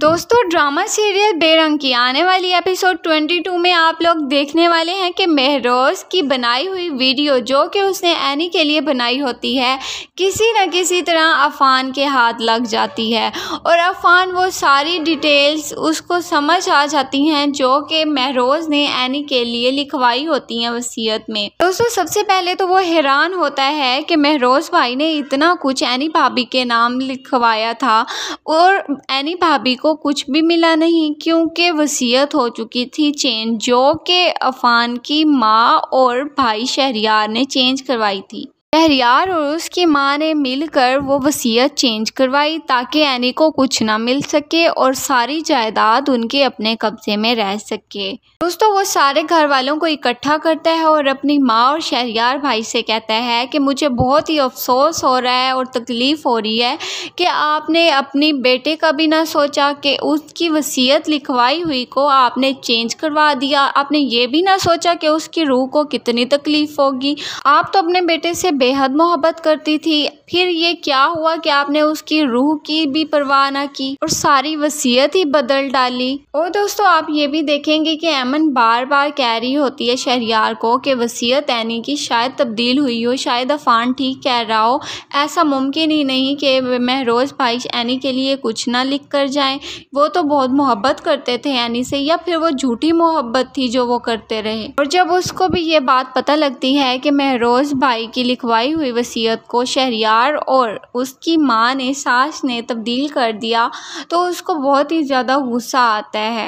दोस्तों drama serial बेरंग की आने वाली एपिसोड 22 में आप लोग देखने वाले हैं कि महरोज की बनाई हुई वीडियो जो कि उसने एनी के लिए बनाई होती है किसी न किसी तरह अफान के हाथ लग जाती है और अफान वो सारी डिटेल्स उसको समझ आ जाती हैं जो कि महरोज ने एनी के लिए लिखवाई होती हैं वसीयत में दोस्तों सबसे पहले तो वो हैरान होता है कि महरोज भाई ने इतना कुछ एनी भाभी के नाम लिखवाया था और एनी भाभी को को कुछ भी मिला नहीं क्योंकि वसीयत हो चुकी थी चेंज जो कि अफान की माँ और भाई शहरियार ने चेंज करवाई थी शहरियार और उसकी माँ ने मिलकर वो वसीयत चेंज करवाई ताकि एनी को कुछ ना मिल सके और सारी जायदाद उनके अपने कब्जे में रह सके दोस्तों वो सारे घर वालों को इकट्ठा करता है और अपनी माँ और शहरियार भाई से कहता है कि मुझे बहुत ही अफसोस हो रहा है और तकलीफ़ हो रही है कि आपने अपने बेटे का भी ना सोचा कि उसकी वसीयत लिखवाई हुई को आपने चेंज करवा दिया आपने ये भी ना सोचा कि उसकी रूह को कितनी तकलीफ़ होगी आप तो अपने बेटे से बेहद मोहब्बत करती थी फिर ये क्या हुआ कि आपने उसकी रूह की भी परवाह ना की और सारी वसीयत ही बदल डाली और दोस्तों आप ये भी देखेंगे कि एमन बार बार कह रही होती है शहरियार को कि वसीयत एनी की शायद तब्दील हुई हो शायद अफान ठीक कह रहा हो ऐसा मुमकिन ही नहीं कि महरोज भाई एनी के लिए कुछ ना लिख कर जाए वो तो बहुत मोहब्बत करते थे एनी से या फिर वो झूठी मोहब्बत थी जो वो करते रहे और जब उसको भी ये बात पता लगती है कि महरोज भाई की लिखवाई हुई वसीयत को शहरियार प्यार और उसकी माँ ने सास ने तब्दील कर दिया तो उसको बहुत ही ज़्यादा गुस्सा आता है